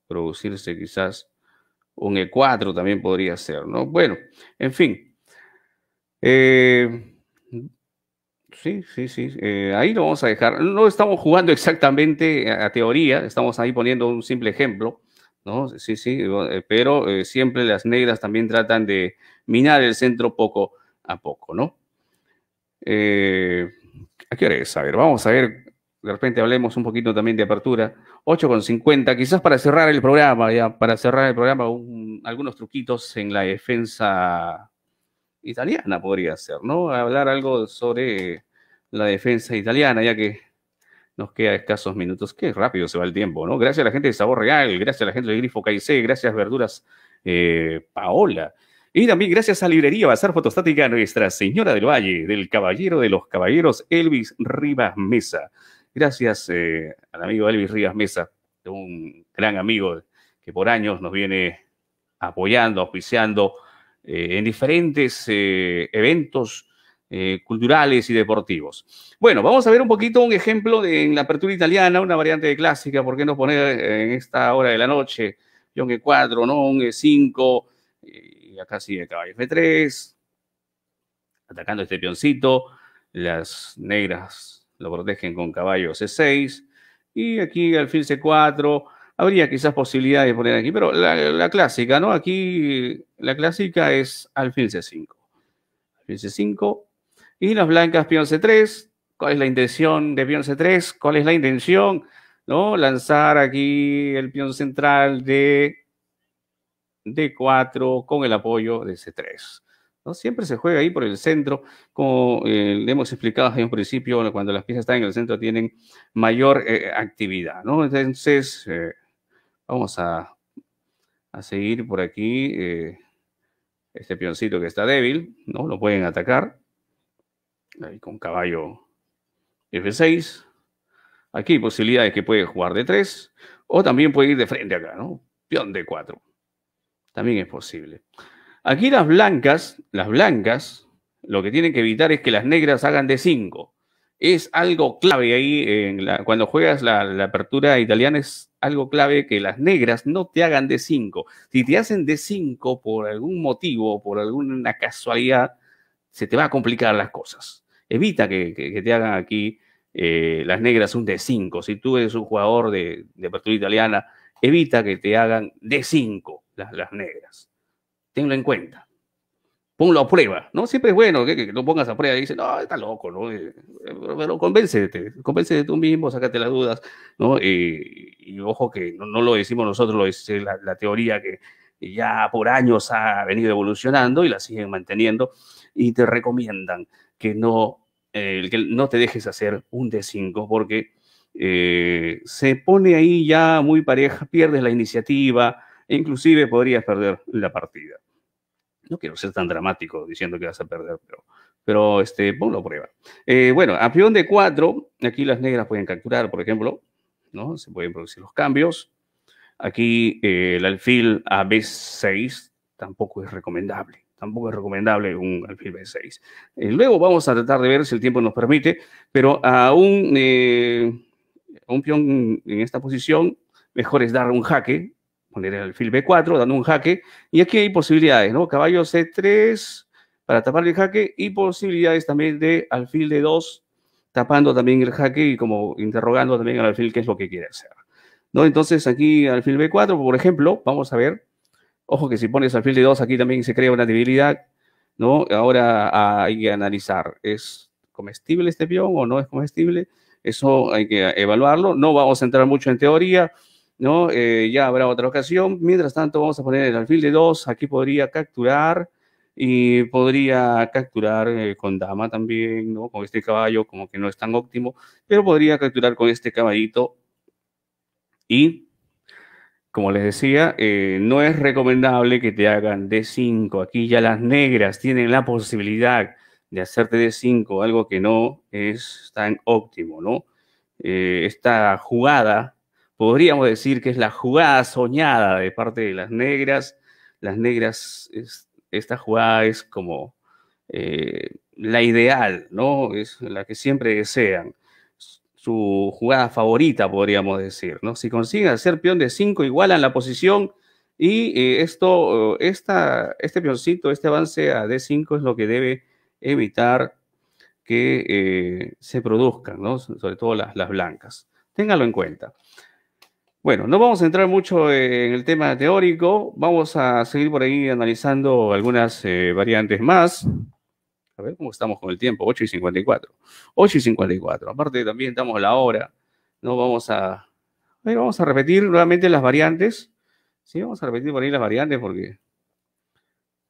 producirse quizás un E4 también podría ser, ¿no? Bueno, en fin. Eh, Sí, sí, sí. Eh, ahí lo vamos a dejar. No estamos jugando exactamente a, teoría, estamos ahí poniendo un simple ejemplo, ¿no? Sí, sí, eh, pero eh, siempre las negras también tratan de minar el centro poco a poco, ¿no? ¿A qué hora es? A ver, vamos a ver, de repente hablemos un poquito también de apertura. 8.50, quizás para cerrar el programa, ya, para cerrar el programa, algunos truquitos en la defensa italiana podría ser, ¿no? Hablar algo sobre la defensa italiana, ya que nos queda escasos minutos. Qué rápido se va el tiempo, ¿no? Gracias a la gente de Sabor Real, gracias a la gente de Grifo Caicé, gracias Verduras eh, Paola. Y también gracias a Librería Bazar Fotostática Nuestra Señora del Valle, del Caballero de los Caballeros, Elvis Rivas Mesa. Gracias eh, al amigo Elvis Rivas Mesa, un gran amigo que por años nos viene apoyando, auspiciando eh, en diferentes eventos eh, culturales y deportivos. Bueno, vamos a ver un poquito un ejemplo en la apertura italiana, una variante de clásica, ¿por qué no poner eh, en esta hora de la noche? yongue 4 ¿no? E5, y acá sigue caballo F3, atacando este pioncito, las negras lo protegen con caballo C6, y aquí alfil C4, habría quizás posibilidades de poner aquí, pero la, clásica, ¿no? Aquí la clásica es alfil C5. Alfil C5, y las blancas peón C3, ¿cuál es la intención de peón C3? ¿Cuál es la intención? ¿No? Lanzar aquí el peón central de D4 con el apoyo de C3. ¿no? Siempre se juega ahí por el centro, como eh, le hemos explicado en un principio, cuando las piezas están en el centro tienen mayor eh, actividad, Entonces, eh, vamos a, a, seguir por aquí este peoncito que está débil, ¿no? Lo pueden atacar con caballo F6. Aquí hay posibilidades que puede jugar de 3 o también puede ir de frente acá, ¿no? Peón de 4. También es posible. Aquí las blancas, las blancas, lo que tienen que evitar es que las negras hagan de 5. Es algo clave ahí, cuando juegas la, apertura italiana es algo clave que las negras no te hagan de 5. Si te hacen de 5 por algún motivo, por alguna casualidad, se te va a complicar las cosas evita que, te hagan aquí eh, las negras un D5. Si tú eres un jugador de, de apertura italiana, evita que te hagan D5 las, negras. Tenlo en cuenta. Ponlo a prueba, ¿no? Siempre es bueno que, que lo pongas a prueba y dices, no, está loco, ¿no? Eh, pero, pero convéncete, convéncete tú mismo, sácate las dudas, ¿no? y ojo que no, lo decimos nosotros, Es la, la teoría que, ya por años ha venido evolucionando y la siguen manteniendo y te recomiendan que no el que no te dejes hacer un D5 porque eh, se pone ahí ya muy pareja, pierdes la iniciativa e inclusive podrías perder la partida. No quiero ser tan dramático diciendo que vas a perder, pero, pero este, ponlo a prueba. Eh, bueno, a peón de 4, aquí las negras pueden capturar, por ejemplo, ¿no? Se pueden producir los cambios. Aquí eh, el alfil a B6 tampoco es recomendable tampoco es recomendable un alfil B6. Eh, luego vamos a tratar de ver si el tiempo nos permite, pero a un, eh, en esta posición, mejor es dar un jaque, poner el alfil B4, dando un jaque, y aquí hay posibilidades, ¿no? Caballo C3 para tapar el jaque y posibilidades también de alfil D2 tapando también el jaque y como interrogando también al alfil qué es lo que quiere hacer. ¿No? Entonces aquí alfil B4, por ejemplo, vamos a ver Ojo que si pones alfil de 2 aquí también se crea una debilidad, ¿no? Ahora hay que analizar, ¿es comestible este peón o no es comestible? Eso hay que evaluarlo. No vamos a entrar mucho en teoría, ¿no? Eh, ya habrá otra ocasión. Mientras tanto, vamos a poner el alfil de 2. Aquí podría capturar y podría capturar eh, con dama también, ¿no? Con este caballo, como que no es tan óptimo, pero podría capturar con este caballito y como les decía, eh, no es recomendable que te hagan D5. Aquí ya las negras tienen la posibilidad de hacerte D5, algo que no es tan óptimo, ¿no? Eh, esta jugada, podríamos decir que es la jugada soñada de parte de las negras. Las negras, esta jugada es como eh, la ideal, ¿no? Es la que siempre desean su jugada favorita, podríamos decir, ¿no? Si consigue hacer peón de 5, igualan la posición y eh, esto, eh, esta, este peoncito, este avance a D5 es lo que debe evitar que eh, se produzcan, ¿no? Sobre todo las, blancas. Téngalo en cuenta. Bueno, no vamos a entrar mucho en el tema teórico, vamos a seguir por ahí analizando algunas variantes más. A ver cómo estamos con el tiempo, 8 y 54. 8 y 54. Aparte también estamos a la hora. No vamos a... vamos a repetir nuevamente las variantes. Sí, vamos a repetir por ahí las variantes porque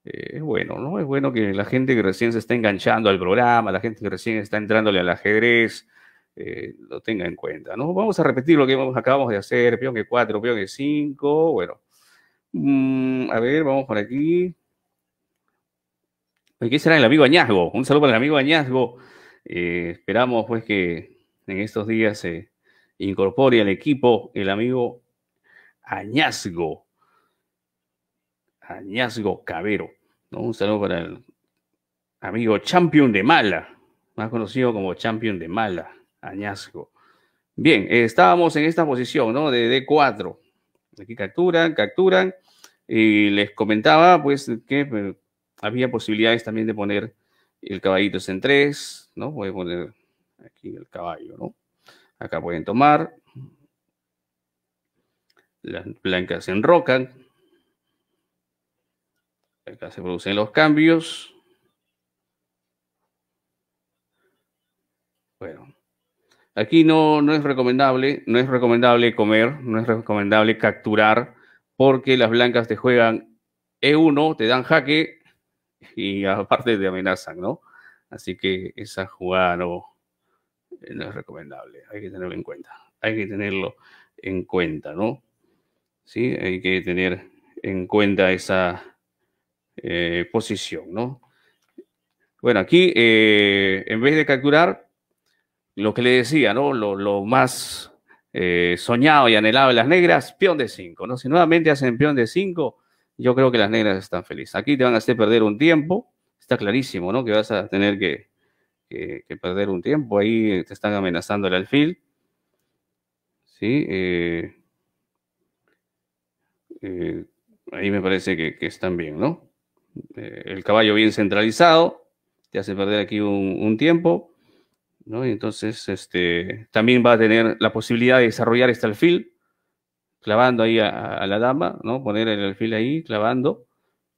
eh, es bueno, ¿no? Es bueno que la gente que recién se está enganchando al programa, la gente que recién está entrándole al ajedrez, eh, lo tenga en cuenta, ¿no? Vamos a repetir lo que acabamos de hacer, peón que 4, peón que 5, bueno. Mm, a ver, vamos por aquí. Aquí será el amigo Añazgo? Un saludo para el amigo Añazgo. Eh, esperamos pues que en estos días se incorpore al equipo el amigo Añazgo. Añazgo Cabero. Un saludo para el amigo Champion de Mala, más conocido como Champion de Mala, Añazgo. Bien, eh, estábamos en esta posición, ¿no? De D4. Aquí capturan, capturan. Y les comentaba, pues, que había posibilidades también de poner el caballito en 3, ¿no? Voy a poner aquí el caballo, ¿no? Acá pueden tomar. Las blancas en enrocan. Acá se producen los cambios. Bueno. Aquí no, no es recomendable, no es recomendable comer, no es recomendable capturar, porque las blancas te juegan E1, te dan jaque, y aparte te amenazan, ¿no? Así que esa jugada eh, no, es recomendable, hay que tenerlo en cuenta, hay que tenerlo en cuenta, ¿no? Sí, hay que tener en cuenta esa eh, posición, ¿no? Bueno, aquí eh, en vez de capturar, lo que le decía, ¿no? Lo, más soñado y anhelado de las negras, peón de 5, ¿no? Si nuevamente hacen peón de 5, yo creo que las negras están felices. Aquí te van a hacer perder un tiempo. Está clarísimo, ¿no? Que vas a tener que, perder un tiempo. Ahí te están amenazando el alfil. Sí. Eh, eh, ahí me parece que, están bien, ¿no? Eh, el caballo bien centralizado. Te hace perder aquí un, tiempo. Y entonces, este, también va a tener la posibilidad de desarrollar este alfil clavando ahí a, la dama, ¿no? Poner el alfil ahí, clavando.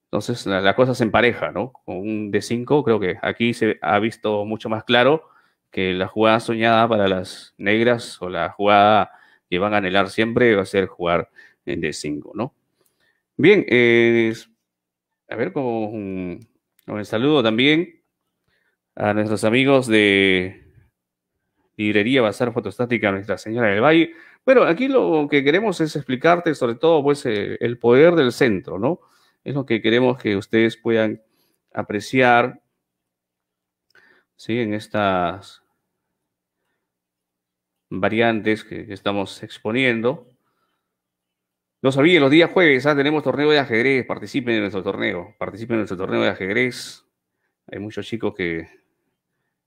Entonces la, la, cosa se empareja, ¿no? Con un D5 creo que aquí se ha visto mucho más claro que la jugada soñada para las negras o la jugada que van a anhelar siempre va a ser jugar en D5, ¿no? Bien, a ver, con, un el saludo también a nuestros amigos de Librería Basar Fotostática Nuestra Señora del Valle. Bueno, aquí lo que queremos es explicarte sobre todo pues eh, el poder del centro, ¿no? Es lo que queremos que ustedes puedan apreciar, ¿sí? En estas variantes que, estamos exponiendo. No sabía, los días jueves ¿ah? tenemos torneo de ajedrez, participen en nuestro torneo, participen en nuestro torneo de ajedrez. Hay muchos chicos que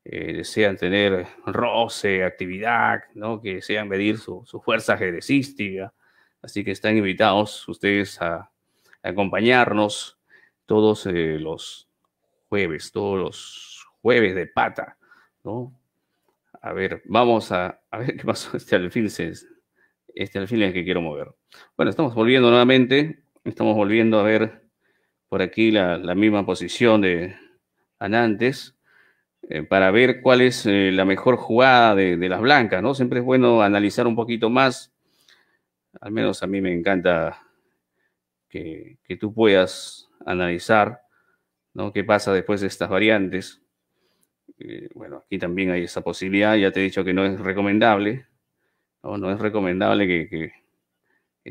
eh, desean tener roce, actividad, ¿no? que desean medir su, su fuerza ajedrecística. Así que están invitados ustedes a, acompañarnos todos eh, los jueves, todos los jueves de pata, ¿no? A ver, vamos a, ver qué pasó. Este alfil es, este el que quiero mover. Bueno, estamos volviendo nuevamente. Estamos volviendo a ver por aquí la, la misma posición de anantes. Eh, para ver cuál es eh, la mejor jugada de, las blancas, ¿no? Siempre es bueno analizar un poquito más. Al menos a mí me encanta que, tú puedas analizar, ¿no? ¿Qué pasa después de estas variantes? Eh, bueno, aquí también hay esa posibilidad. Ya te he dicho que no es recomendable, no, es recomendable que, que,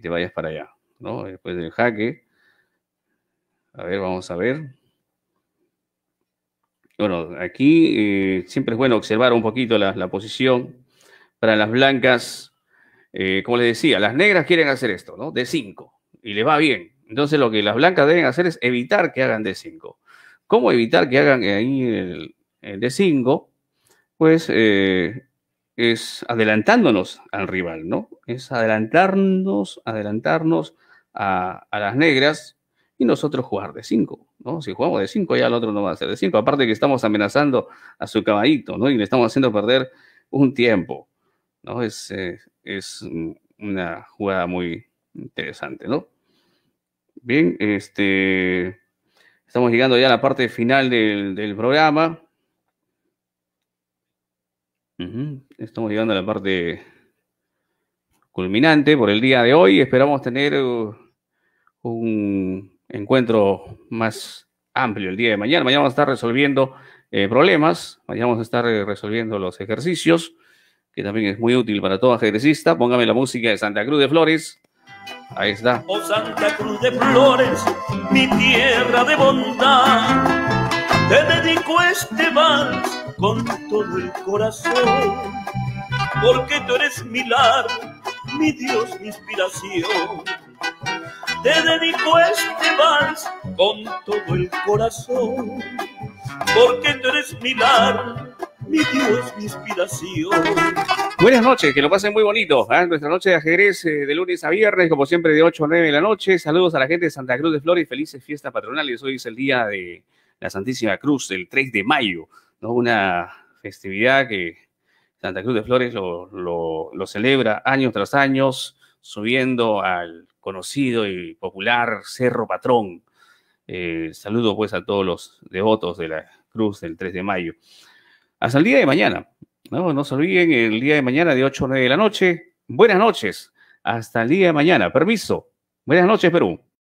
te vayas para allá, ¿no? Después del jaque. A ver, vamos a ver. Bueno, aquí eh, siempre es bueno observar un poquito la, posición. Para las blancas, eh, como les decía, las negras quieren hacer esto, ¿no? De 5, y les va bien. Entonces lo que las blancas deben hacer es evitar que hagan de 5. ¿Cómo evitar que hagan ahí el, de 5? Pues eh, es adelantándonos al rival, ¿no? Es adelantarnos, adelantarnos a las negras y nosotros jugar de 5, ¿no? Si jugamos de 5, ya el otro no va a ser de 5. Aparte que estamos amenazando a su caballito, ¿no? Y le estamos haciendo perder un tiempo, ¿no? Eh, es, una jugada muy interesante, ¿no? Bien, este, estamos llegando ya a la parte final del, programa. Estamos llegando a la parte culminante por el día de hoy. Esperamos tener uh, un encuentro más amplio el día de mañana. Mañana vamos a estar resolviendo eh, problemas, mañana vamos a estar eh, resolviendo los ejercicios, que también es muy útil para todo ajedrecista. Póngame la música de Santa Cruz de Flores. Ahí está. Oh Santa Cruz de Flores, mi tierra de bondad, te dedico este vals con todo el corazón, porque tú eres mi lar, mi Dios, mi inspiración te dedico este vals con todo el corazón, porque tú eres mi lar, mi Dios, mi inspiración. Buenas noches, que lo pasen muy bonito. ¿eh? Nuestra noche de ajedrez eh, de lunes a viernes, como siempre, de 8 a 9 de la noche. Saludos a la gente de Santa Cruz de Flores, felices fiestas patronales. Hoy es el día de la Santísima Cruz, el 3 de mayo, ¿no? una festividad que Santa Cruz de Flores lo, lo celebra año tras año, subiendo al conocido y popular Cerro Patrón. Eh, saludo pues a todos los devotos de la Cruz del 3 de mayo. Hasta el día de mañana. No, no se olviden, el día de mañana de 8 o 9 de la noche. Buenas noches. Hasta el día de mañana. Permiso. Buenas noches, Perú.